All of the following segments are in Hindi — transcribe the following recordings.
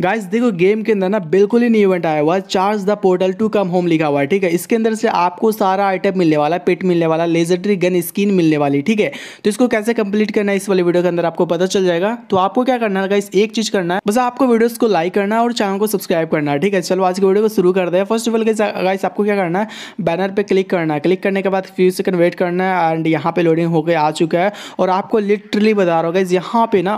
गाइस देखो गेम के अंदर ना बिल्कुल ही नहीं इवेंट आया हुआ है charge the portal to come home लिखा हुआ है ठीक है इसके अंदर से आपको सारा आइटम मिलने वाला पेट पिट मिलने वाला लेजेंडरी गन स्किन मिलने वाली ठीक है तो इसको कैसे कंप्लीट करना है इस वाले वीडियो के अंदर आपको पता चल जाएगा तो आपको क्या करना है गाइस एक चीज करना है बस आपको वीडियोज को लाइक करना और चैनल को सब्सक्राइब करना ठीक है चलो आज की वीडियो को शुरू कर दे फर्स्ट ऑफ ऑल गाइस आपको क्या करना है बैनर पर क्लिक करना है क्लिक करने के बाद फ्यू सेकंड वेट करना है एंड यहाँ पे लोडिंग होकर आ चुका है और आपको लिटरली बता रहा हूँ गाइज यहाँ पे ना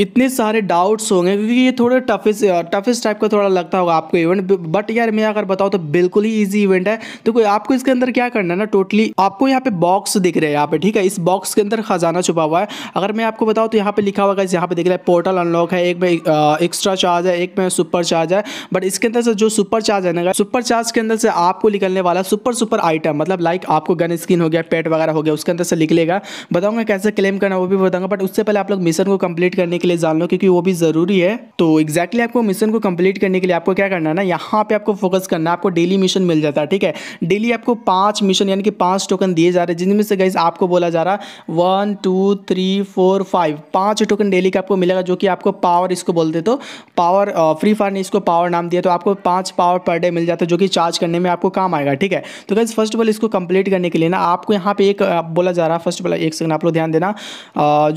इतने सारे डाउट्स होंगे क्योंकि ये थोड़े टफेस्ट टफेस्ट टाइप का थोड़ा लगता होगा आपको इवेंट बट यार मैं अगर बताऊँ तो बिल्कुल ही ईजी इवेंट है तो कोई आपको इसके अंदर क्या करना है ना टोटली आपको यहाँ पे बॉक्स दिख रहे हैं यहाँ पे ठीक है इस बॉक्स के अंदर खजाना छुपा हुआ है अगर मैं आपको बताऊँ तो यहाँ पे लिखा हुआ इस यहाँ पे दिख रहा है पोर्टल अनलॉक है एक में एक्स्ट्रा चार्ज है एक में सुपर चार्ज है बट इसके अंदर से जो सुपर चार्ज है ना सुपर चार्ज के अंदर से आपको निकलने वाला सुपर सुपर आइटम मतलब लाइक आपको गन स्किन हो गया पेट वगैरह हो गया उसके अंदर से निकलेगा बताऊँगा कैसे क्लेम करना वो भी बताऊँगा बट उससे पहले आप लोग मिशन को कंप्लीट करने के लिए लिए जान लो क्योंकि वो भी ज़रूरी है तो एक्जैक्टली exactly आपको मिशन को कंप्लीट करने के लिए आपको क्या करना है ना यहाँ पे आपको फोकस करना है आपको डेली मिशन मिल जाता है ठीक है डेली आपको पांच मिशन यानी कि पांच टोकन दिए जा रहे हैं जिनमें से गई आपको बोला जा रहा है one two three four five पांच टोकन डेली का आपको मिलेगा जो कि आपको पावर इसको बोलते तो पावर फ्री फायर ने इसको पावर नाम दिया तो आपको पांच पावर पर डे मिल जाता है जो कि चार्ज करने में आपको काम आएगा ठीक है तो गाइज फर्स्ट ऑफ ऑल इसको कंप्लीट करने के लिए ना आपको यहाँ पे एक बोला जा रहा है फर्स्ट ऑफ ऑल एक सेकंड आप लोग ध्यान देना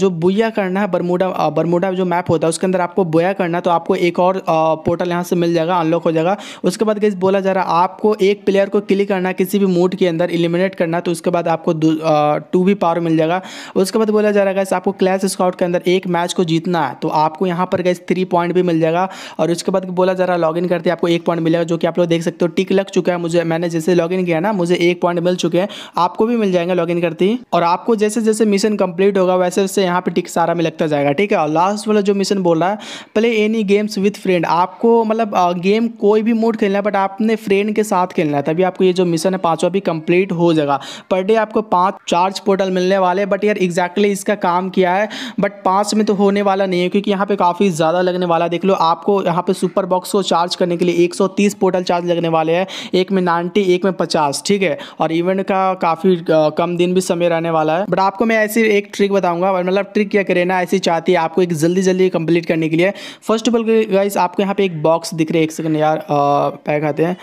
जो बुया करना है बरमूडा बरमूडा मोटा जो मैप होता है उसके अंदर आपको बोया करना तो आपको एक और पोर्टल यहाँ से मिल जाएगा अनलॉक हो जाएगा उसके बाद गैस बोला जा रहा है आपको एक प्लेयर को क्लिक करना किसी भी मूड के अंदर एलिमिनेट करना तो उसके बाद आपको टू भी पावर मिल जाएगा उसके बाद बोला जा रहा है आपको क्लैश स्काउट के अंदर एक मैच को जीतना है तो आपको यहाँ पर गैस थ्री पॉइंट भी मिल जाएगा और उसके बाद बोला जा रहा है लॉगिन करते आपको एक पॉइंट मिलेगा जो कि आप लोग देख सकते हो टिक लग चुका है मुझे मैंने जैसे लॉगिन किया ना मुझे एक पॉइंट मिल चुके हैं आपको भी मिल जाएंगे लॉगिन करते ही और आपको जैसे जैसे मिशन कंप्लीट होगा वैसे वैसे यहाँ पे टिक सारा में लगता जाएगा ठीक है और लास्ट वाला जो मिशन बोल रहा है play any games with friend आपको मतलब गेम कोई भी मोड खेलना है बट आपने फ्रेंड के साथ खेलना है तभी आपको ये जो मिशन है पाँचवा भी कंप्लीट हो जाएगा पर डे आपको पाँच चार्ज पोर्टल मिलने वाले बट यार एग्जैक्टली इसका काम किया है बट पाँच में तो होने वाला नहीं है क्योंकि यहाँ पर काफ़ी ज़्यादा लगने वाला देख लो आपको यहाँ पर सुपर बॉक्स को चार्ज करने के लिए एक पोर्टल चार्ज लगने वाले हैं एक में नाइन्टी एक में पचास ठीक है और इवेंट का काफ़ी कम दिन भी समय रहने वाला है बट आपको मैं ऐसी एक ट्रिक बताऊंगा मतलब ट्रिक क्या करें ना ऐसी चाहती है आपको एक जल्दी जल्दी कंप्लीट करने के लिए फर्स्ट ऑफ ऑल गाइस आपको यहाँ पे एक बॉक्स दिख रहा है एक सेकंड यार पैक आते हैं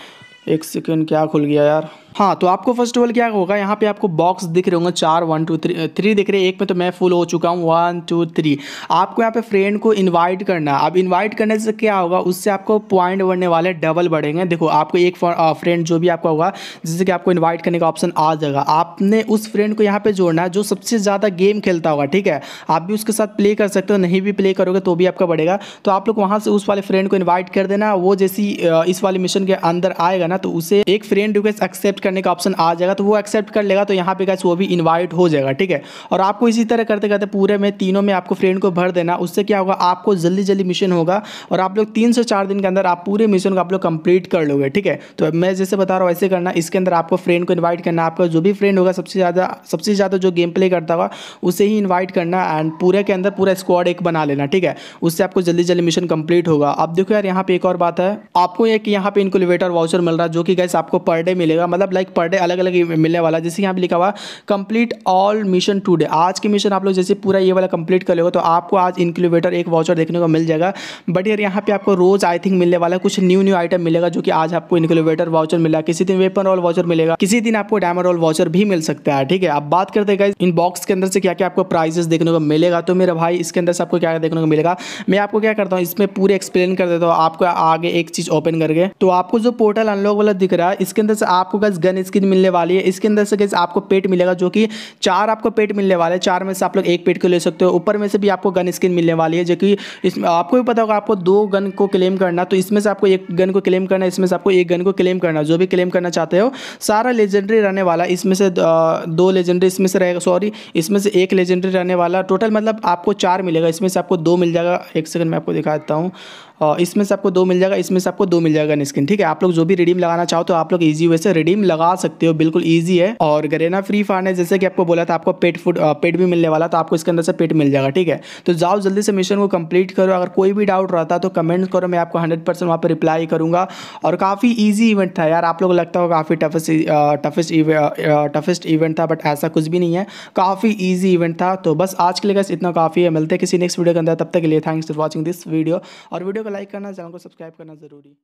एक सेकंड क्या खुल गया यार हाँ तो आपको फर्स्ट ऑफ ऑल क्या होगा यहाँ पे आपको बॉक्स दिख रहे होंगे चार वन टू थ्री थ्री दिख रहे हैं एक में तो मैं फुल हो चुका हूँ वन टू थ्री आपको यहाँ पे फ्रेंड को इनवाइट करना अब इनवाइट करने से क्या होगा उससे आपको पॉइंट बढ़ने वाले डबल बढ़ेंगे देखो आपको एक फ्रेंड जो भी आपका होगा जिससे कि आपको इन्वाइट करने का ऑप्शन आ जाएगा आपने उस फ्रेंड को यहाँ पर जोड़ना है जो सबसे ज़्यादा गेम खेलता होगा ठीक है आप भी उसके साथ प्ले कर सकते हो नहीं भी प्ले करोगे तो भी आपका बढ़ेगा तो आप लोग वहाँ से उस वाले फ्रेंड को इन्वाइट कर देना वो जैसी इस वाले मिशन के अंदर आएगा ना तो उसे एक फ्रेंड रिक्वेस्ट एक्सेप्ट करने का ऑप्शन आ जाएगा तो वो एक्सेप्ट कर लेगा तो यहाँ पे गैस वो भी इन्वाइट हो जाएगा ठीक है और आपको इसी तरह करते करते पूरे में तीनों में आपको फ्रेंड को भर देना उससे क्या होगा आपको जल्दी जल्दी मिशन होगा और आप लोग तीन से चार दिन के अंदर आप पूरे मिशन को आप लोग कंप्लीट कर लोगे ठीक है तो मैं जैसे बता रहा हूँ ऐसे करना इसके अंदर आपको फ्रेंड को इन्वाइट करना आपका जो भी फ्रेंड होगा सबसे ज़्यादा सबसे ज़्यादा जो गेम प्ले करता होगा उसे ही इन्वाइट करना एंड पूरे के अंदर पूरा स्क्वाड एक बना लेना ठीक है उससे आपको जल्दी जल्दी मिशन कंप्लीट होगा अब देखो यार यहाँ पे एक और बात है आपको एक यहाँ पे इनको वाउचर मिल रहा है जो कि गैस आपको पर डे मिलेगा मतलब लाइक पर डे अलग अलग मिलने वाला है जैसे यहाँ पे लिखा हुआ complete all mission today आज के मिशन आप लोग जैसे पूरा ये वाला कंप्लीट कर लोगे तो आपको आज इंक्यूबेटर एक वाउचर देखने को मिल जाएगा बट यार यहाँ पे आपको रोज आई थिंक मिलने वाला कुछ न्यू न्यू आइटम मिलेगा जो कि आज आपको इंक्यूबेटर वाउचर मिला किसी दिन वेपन रोल वाउचर मिलेगा किसी दिन आपको डायमंड रोल वाउचर भी मिल सकता है ठीक है अब बात करते हैं इन बॉक्स के अंदर से क्या क्या आपको प्राइजेस देखने को मिलेगा तो मेरा भाई इसके अंदर से आपको क्या देखने को मिलेगा मैं आपको क्या करता हूँ इसमें पूरे एक्सप्लेन कर देता हूँ आपको आगे एक चीज ओपन करके तो आपको जो पोर्टल अनलॉक वाला दिख रहा है इसके अंदर से आपको गन स्किन मिलने वाली है इसके अंदर से गैस आपको पेट मिलेगा जो कि चार आपको पेट मिलने वाले चार में से आप लोग एक पेट को ले सकते हो ऊपर में से भी आपको गन स्किन मिलने वाली है जो कि आपको भी पता होगा आपको दो गन को क्लेम करना तो इसमें से आपको एक गन को क्लेम करना इसमें से आपको एक गन को क्लेम करना जो भी क्लेम करना चाहते हो सारा लेजेंडरी रहने वाला इसमें से दो लेजेंडरी इसमें से रहेगा सॉरी इसमें से एक लेजेंडरी रहने वाला टोटल मतलब आपको चार मिलेगा इसमें से आपको दो मिल जाएगा एक सेकंड मैं आपको दिखा देता हूँ इसमें से आपको दो मिल जाएगा इसमें से आपको दो मिल जाएगा निस्किन ठीक है आप लोग जो भी रिडीम लगाना चाहो तो आप लोग ईजी वे से रिडीम लगा सकते हो बिल्कुल ईजी है और गरेना फ्री फायर है जैसे कि आपको बोला था आपको पेट फूड पेट भी मिलने वाला तो आपको इसके अंदर से पेट मिल जाएगा ठीक है तो जाओ जल्दी से मिशन को कंप्लीट करो अगर कोई भी डाउट रहता तो कमेंट करो मैं आपको हंड्रेड परसेंट वहाँ पर रिप्लाई करूंगा और काफ़ी ईजी इवेंट था यार आप लोग लगता होगा काफ़ी टफेस्ट टफेस्ट टफेस्ट इवेंट था बट ऐसा कुछ भी नहीं है काफ़ी ईजी इवेंट था तो बस आज के लिए बस इतना काफ़ी है मिलते हैं किसी नेक्स्ट वीडियो के अंदर तब तक के लिए thanks for watching this video और वीडियो को लाइक करना चैनल को सब्सक्राइब करना ज़रूरी